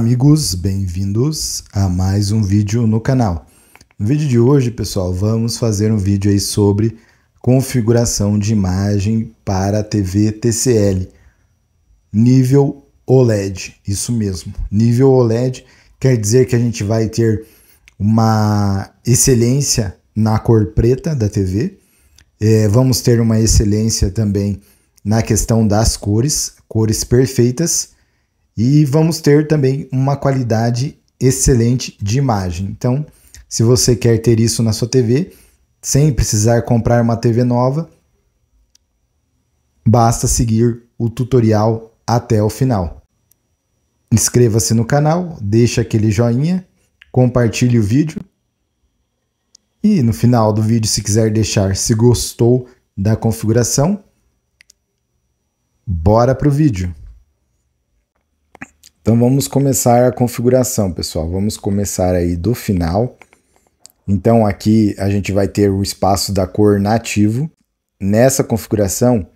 amigos, bem-vindos a mais um vídeo no canal. No vídeo de hoje, pessoal, vamos fazer um vídeo aí sobre configuração de imagem para TV TCL nível OLED. Isso mesmo, nível OLED quer dizer que a gente vai ter uma excelência na cor preta da TV. É, vamos ter uma excelência também na questão das cores, cores perfeitas e vamos ter também uma qualidade excelente de imagem. Então, se você quer ter isso na sua TV, sem precisar comprar uma TV nova, basta seguir o tutorial até o final. Inscreva-se no canal, deixe aquele joinha, compartilhe o vídeo e no final do vídeo, se quiser deixar se gostou da configuração, bora para o vídeo. Então vamos começar a configuração, pessoal. Vamos começar aí do final. Então aqui a gente vai ter o espaço da cor nativo. Nessa configuração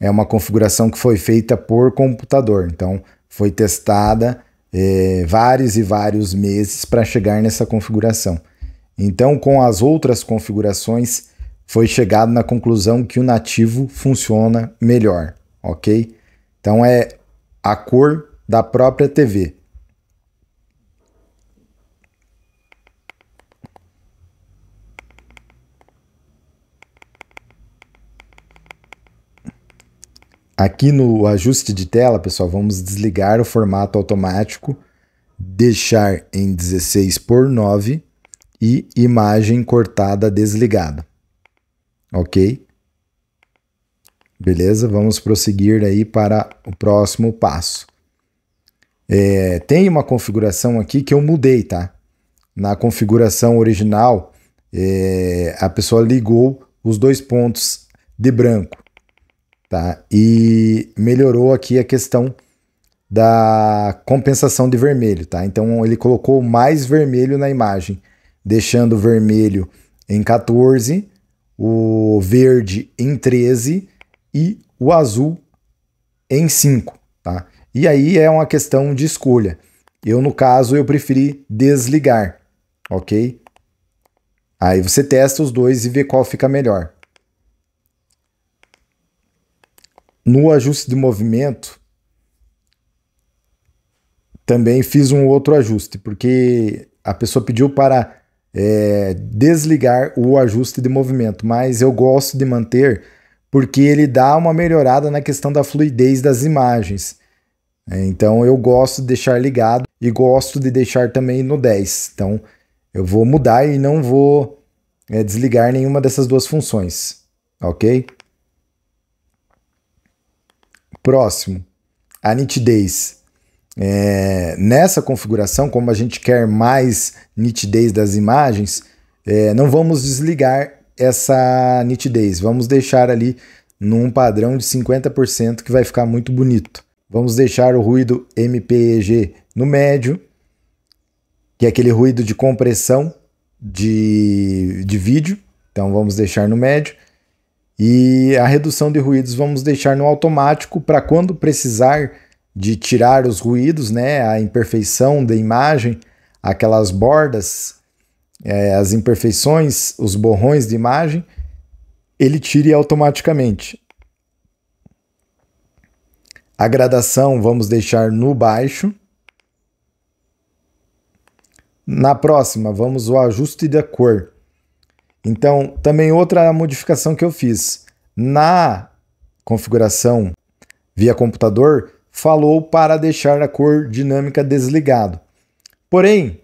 é uma configuração que foi feita por computador. Então foi testada é, vários e vários meses para chegar nessa configuração. Então com as outras configurações foi chegado na conclusão que o nativo funciona melhor, ok? Então é a cor da própria TV. Aqui no ajuste de tela, pessoal, vamos desligar o formato automático, deixar em 16 por 9 e imagem cortada desligada. Ok? Beleza? Vamos prosseguir aí para o próximo passo. É, tem uma configuração aqui que eu mudei, tá? Na configuração original, é, a pessoa ligou os dois pontos de branco, tá? E melhorou aqui a questão da compensação de vermelho, tá? Então ele colocou mais vermelho na imagem, deixando o vermelho em 14, o verde em 13 e o azul em 5. E aí é uma questão de escolha. Eu, no caso, eu preferi desligar, ok? Aí você testa os dois e vê qual fica melhor. No ajuste de movimento, também fiz um outro ajuste, porque a pessoa pediu para é, desligar o ajuste de movimento, mas eu gosto de manter porque ele dá uma melhorada na questão da fluidez das imagens. É, então eu gosto de deixar ligado e gosto de deixar também no 10. Então eu vou mudar e não vou é, desligar nenhuma dessas duas funções, ok? Próximo, a nitidez. É, nessa configuração, como a gente quer mais nitidez das imagens, é, não vamos desligar essa nitidez, vamos deixar ali num padrão de 50% que vai ficar muito bonito. Vamos deixar o ruído MPEG no médio, que é aquele ruído de compressão de, de vídeo. Então vamos deixar no médio. E a redução de ruídos vamos deixar no automático para quando precisar de tirar os ruídos, né, a imperfeição da imagem, aquelas bordas, é, as imperfeições, os borrões de imagem, ele tire automaticamente. A gradação vamos deixar no baixo. Na próxima, vamos o ajuste da cor. Então, também outra modificação que eu fiz. Na configuração via computador, falou para deixar a cor dinâmica desligado. Porém,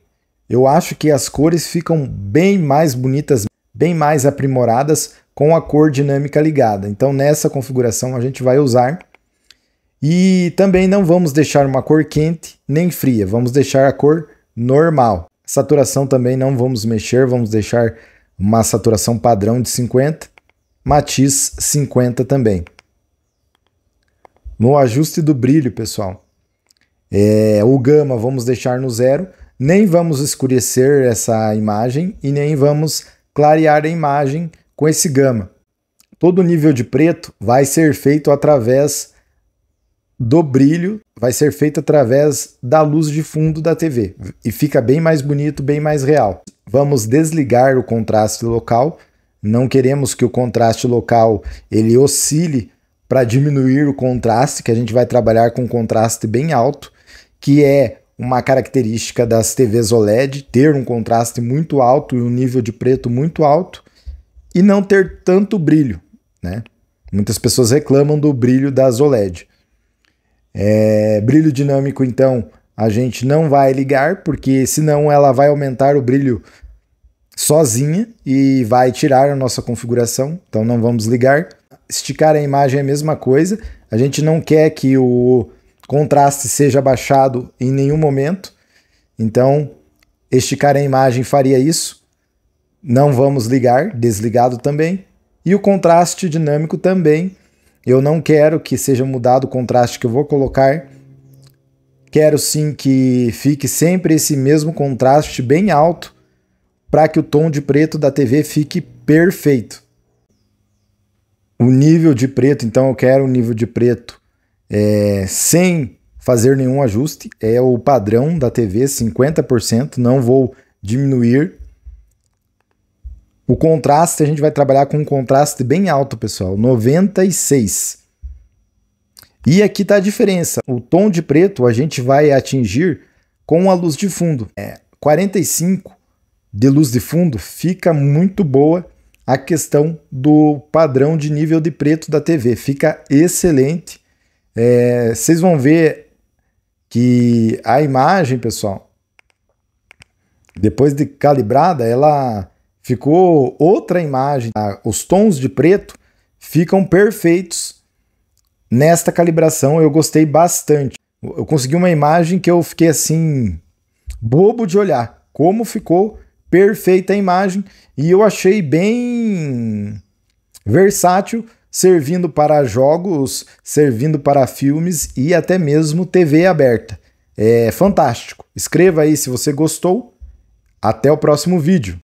eu acho que as cores ficam bem mais bonitas, bem mais aprimoradas com a cor dinâmica ligada. Então, nessa configuração, a gente vai usar e também não vamos deixar uma cor quente nem fria, vamos deixar a cor normal. Saturação também não vamos mexer, vamos deixar uma saturação padrão de 50, matiz 50 também. No ajuste do brilho, pessoal, é, o gama vamos deixar no zero, nem vamos escurecer essa imagem e nem vamos clarear a imagem com esse gama. Todo nível de preto vai ser feito através do brilho vai ser feito através da luz de fundo da TV e fica bem mais bonito, bem mais real. Vamos desligar o contraste local. Não queremos que o contraste local ele oscile para diminuir o contraste, que a gente vai trabalhar com contraste bem alto, que é uma característica das TVs OLED ter um contraste muito alto e um nível de preto muito alto e não ter tanto brilho, né? Muitas pessoas reclamam do brilho das OLED. É, brilho dinâmico, então, a gente não vai ligar, porque senão ela vai aumentar o brilho sozinha e vai tirar a nossa configuração, então não vamos ligar. Esticar a imagem é a mesma coisa, a gente não quer que o contraste seja baixado em nenhum momento, então esticar a imagem faria isso. Não vamos ligar, desligado também. E o contraste dinâmico também eu não quero que seja mudado o contraste que eu vou colocar. Quero sim que fique sempre esse mesmo contraste bem alto para que o tom de preto da TV fique perfeito. O nível de preto, então eu quero um nível de preto é, sem fazer nenhum ajuste, é o padrão da TV, 50%, não vou diminuir o contraste, a gente vai trabalhar com um contraste bem alto, pessoal, 96. E aqui está a diferença. O tom de preto a gente vai atingir com a luz de fundo. É, 45 de luz de fundo fica muito boa a questão do padrão de nível de preto da TV. Fica excelente. É, vocês vão ver que a imagem, pessoal, depois de calibrada, ela ficou outra imagem. Tá? Os tons de preto ficam perfeitos nesta calibração. Eu gostei bastante. Eu consegui uma imagem que eu fiquei assim, bobo de olhar. Como ficou perfeita a imagem e eu achei bem versátil, servindo para jogos, servindo para filmes e até mesmo TV aberta. É fantástico. Escreva aí se você gostou. Até o próximo vídeo.